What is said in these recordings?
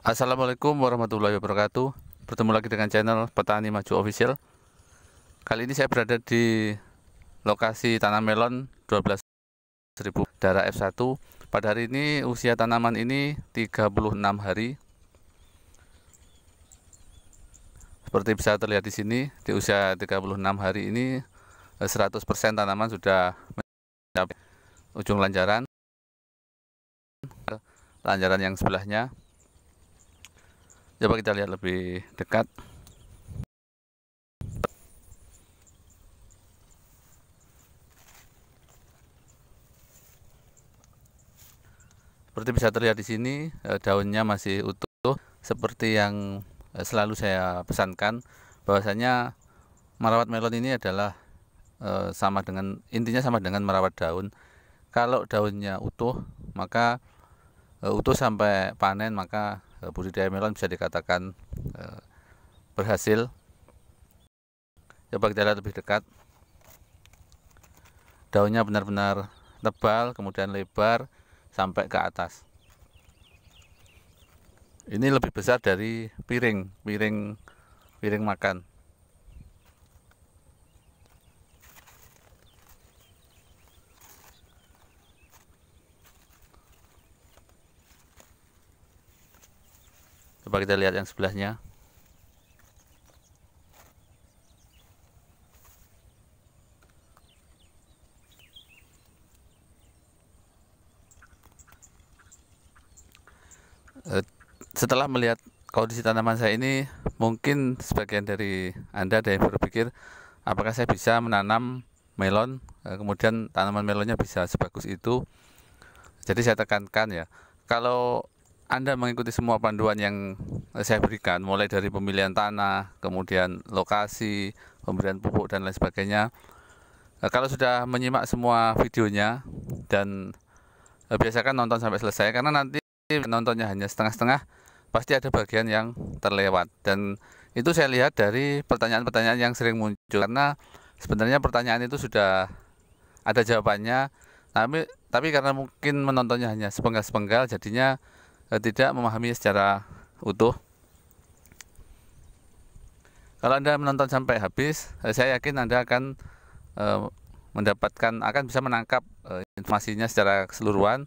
Assalamualaikum warahmatullahi wabarakatuh Bertemu lagi dengan channel Petani Maju Official Kali ini saya berada di lokasi tanam melon 12.000 darah F1 Pada hari ini usia tanaman ini 36 hari Seperti bisa terlihat di sini di usia 36 hari ini 100% eh, tanaman sudah mencapai ujung lanjaran Lanjaran yang sebelahnya coba kita lihat lebih dekat seperti bisa terlihat di sini eh, daunnya masih utuh seperti yang eh, selalu saya pesankan bahwasanya merawat melon ini adalah eh, sama dengan intinya sama dengan merawat daun kalau daunnya utuh maka utuh sampai panen maka Eh, budidaya melon kan bisa dikatakan eh, berhasil. Coba kita lihat lebih dekat. Daunnya benar-benar tebal, kemudian lebar sampai ke atas. Ini lebih besar dari piring, piring piring makan. Coba kita lihat yang sebelahnya. Eh, setelah melihat kondisi tanaman saya ini, mungkin sebagian dari Anda ada yang berpikir, apakah saya bisa menanam melon, eh, kemudian tanaman melonnya bisa sebagus itu. Jadi saya tekankan ya, kalau anda mengikuti semua panduan yang saya berikan, mulai dari pemilihan tanah, kemudian lokasi, pemberian pupuk dan lain sebagainya. Eh, kalau sudah menyimak semua videonya dan eh, biasakan nonton sampai selesai karena nanti nontonnya hanya setengah-setengah pasti ada bagian yang terlewat dan itu saya lihat dari pertanyaan-pertanyaan yang sering muncul karena sebenarnya pertanyaan itu sudah ada jawabannya tapi tapi karena mungkin menontonnya hanya sepenggal-sepenggal jadinya Eh, tidak memahami secara utuh. Kalau Anda menonton sampai habis, eh, saya yakin Anda akan eh, mendapatkan akan bisa menangkap informasinya secara keseluruhan.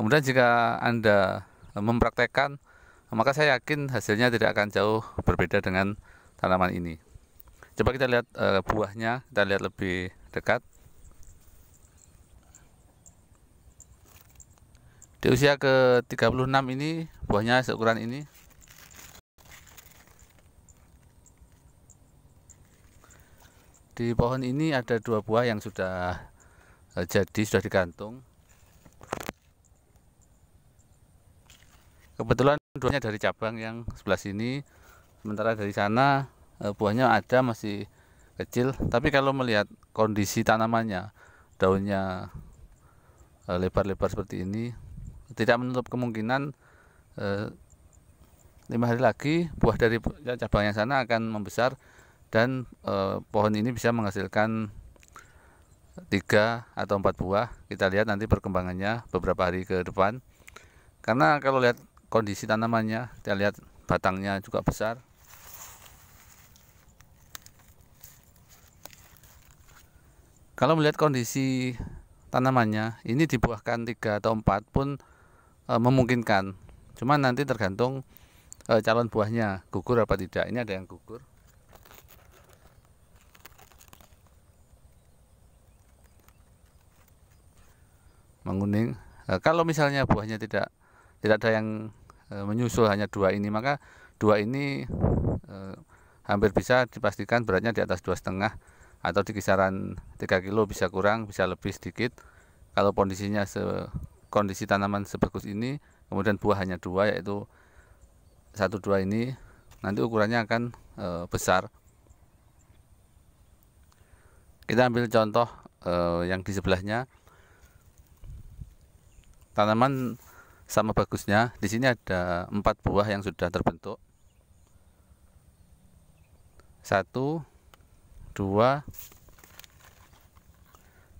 Kemudian jika Anda mempraktekkan, maka saya yakin hasilnya tidak akan jauh berbeda dengan tanaman ini. Coba kita lihat buahnya, kita lihat lebih dekat. Di usia ke-36 ini buahnya seukuran ini. Di pohon ini ada dua buah yang sudah e, jadi, sudah digantung. Kebetulan duanya dari cabang yang sebelah sini, sementara dari sana e, buahnya ada masih kecil. Tapi kalau melihat kondisi tanamannya, daunnya e, lebar-lebar seperti ini, tidak menutup kemungkinan eh, lima hari lagi buah dari cabangnya sana akan membesar dan eh, pohon ini bisa menghasilkan tiga atau empat buah kita lihat nanti perkembangannya beberapa hari ke depan karena kalau lihat kondisi tanamannya kita lihat batangnya juga besar kalau melihat kondisi tanamannya ini dibuahkan tiga atau empat pun e, memungkinkan cuman nanti tergantung e, calon buahnya gugur apa tidak ini ada yang gugur menguning e, kalau misalnya buahnya tidak tidak ada yang e, menyusul hanya dua ini maka dua ini e, hampir bisa dipastikan beratnya di atas dua setengah atau di kisaran 3 kilo bisa kurang bisa lebih sedikit kalau kondisinya se kondisi tanaman sebagus ini kemudian buah hanya dua yaitu satu dua ini nanti ukurannya akan e, besar kita ambil contoh e, yang di sebelahnya tanaman sama bagusnya di sini ada empat buah yang sudah terbentuk satu dua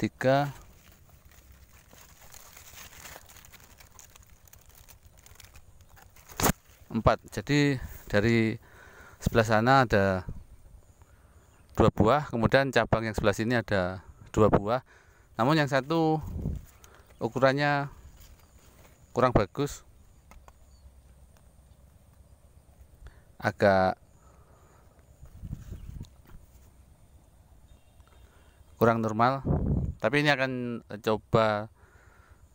tiga empat jadi dari sebelah sana ada dua buah kemudian cabang yang sebelah sini ada dua buah namun yang satu ukurannya kurang bagus agak kurang normal tapi ini akan coba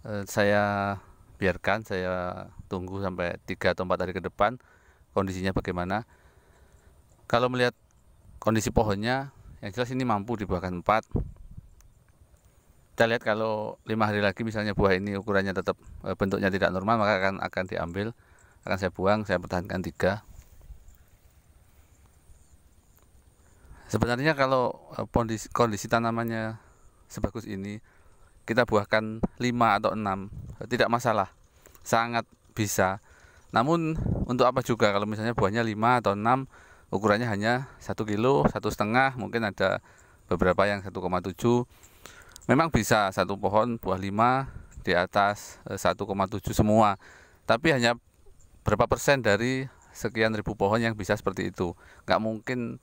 eh, saya biarkan saya tunggu sampai tiga atau 4 hari ke depan kondisinya bagaimana kalau melihat kondisi pohonnya yang jelas ini mampu dibuahkan empat kita lihat kalau lima hari lagi misalnya buah ini ukurannya tetap eh, bentuknya tidak normal maka akan akan diambil akan saya buang saya pertahankan tiga sebenarnya kalau kondisi, eh, kondisi tanamannya sebagus ini kita buahkan 5 atau 6 tidak masalah sangat bisa namun untuk apa juga kalau misalnya buahnya 5 atau 6 ukurannya hanya 1 kilo satu setengah mungkin ada beberapa yang 1,7 memang bisa satu pohon buah 5 di atas 1,7 eh, semua tapi hanya berapa persen dari sekian ribu pohon yang bisa seperti itu nggak mungkin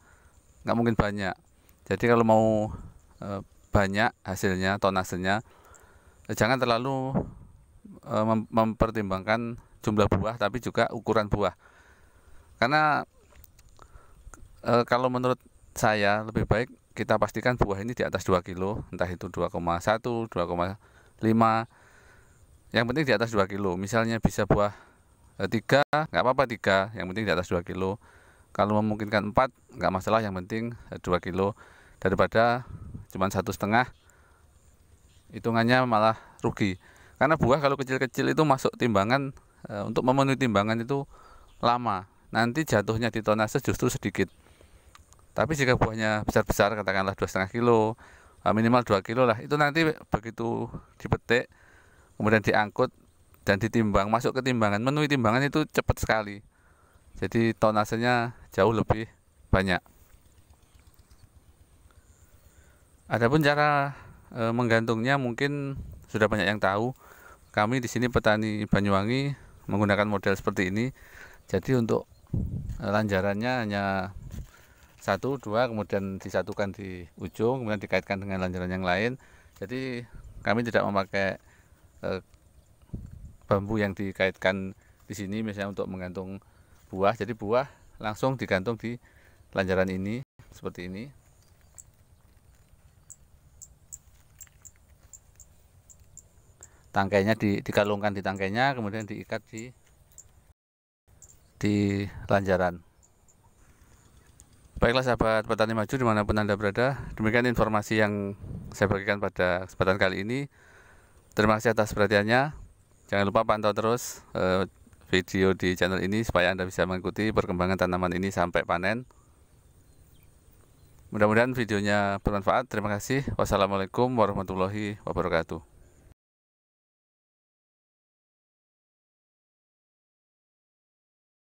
nggak mungkin banyak jadi kalau mau eh, banyak hasilnya tonasenya jangan terlalu e, mempertimbangkan jumlah buah tapi juga ukuran buah karena e, kalau menurut saya lebih baik kita pastikan buah ini di atas 2 kilo entah itu 2,1 2,5 yang penting di atas 2 kilo misalnya bisa buah e, tiga nggak apa-apa tiga yang penting di atas 2 kilo kalau memungkinkan 4 nggak masalah yang penting 2 kilo daripada cuma satu setengah hitungannya malah rugi karena buah kalau kecil-kecil itu masuk timbangan e, untuk memenuhi timbangan itu lama nanti jatuhnya di tonase justru sedikit tapi jika buahnya besar-besar katakanlah dua setengah kilo eh, minimal 2 kilo lah itu nanti begitu dipetik kemudian diangkut dan ditimbang masuk ke timbangan menuhi timbangan itu cepat sekali jadi tonasenya jauh lebih banyak Adapun cara e, menggantungnya mungkin sudah banyak yang tahu. Kami di sini petani Banyuwangi menggunakan model seperti ini. Jadi untuk e, lanjarannya hanya satu dua kemudian disatukan di ujung kemudian dikaitkan dengan lanjaran yang lain. Jadi kami tidak memakai e, bambu yang dikaitkan di sini misalnya untuk menggantung buah. Jadi buah langsung digantung di lanjaran ini seperti ini tangkainya di, dikalungkan di tangkainya kemudian diikat di di lanjaran baiklah sahabat petani maju dimanapun anda berada demikian informasi yang saya bagikan pada kesempatan kali ini terima kasih atas perhatiannya jangan lupa pantau terus eh, video di channel ini supaya anda bisa mengikuti perkembangan tanaman ini sampai panen Mudah-mudahan videonya bermanfaat. Terima kasih. Wassalamualaikum warahmatullahi wabarakatuh.